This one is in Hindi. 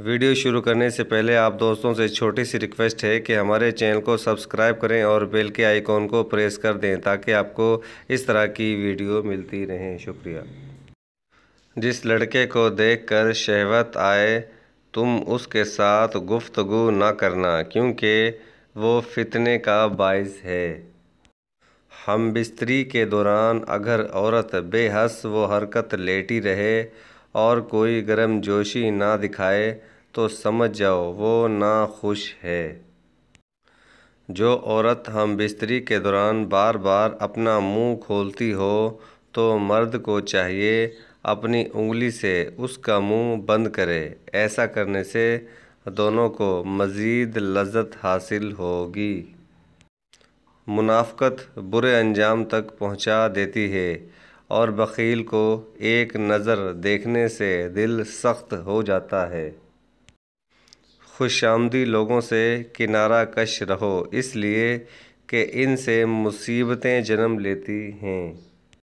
वीडियो शुरू करने से पहले आप दोस्तों से छोटी सी रिक्वेस्ट है कि हमारे चैनल को सब्सक्राइब करें और बेल के आइकॉन को प्रेस कर दें ताकि आपको इस तरह की वीडियो मिलती रहें शुक्रिया जिस लड़के को देखकर शहवत आए तुम उसके साथ गुफ्तगु ना करना क्योंकि वो फितने का बायस है हम बिस्तरी के दौरान अगर औरत बेहस व हरकत लेटी रहे और कोई गर्म जोशी ना दिखाए तो समझ जाओ वो ना खुश है जो औरत हम बिस्तरी के दौरान बार बार अपना मुंह खोलती हो तो मर्द को चाहिए अपनी उंगली से उसका मुंह बंद करे ऐसा करने से दोनों को मज़ीद लज्जत हासिल होगी मुनाफ़त बुरे अंजाम तक पहुंचा देती है और बख़ील को एक नज़र देखने से दिल सख्त हो जाता है आमदी लोगों से किनारा कश रहो इसलिए कि इनसे मुसीबतें जन्म लेती हैं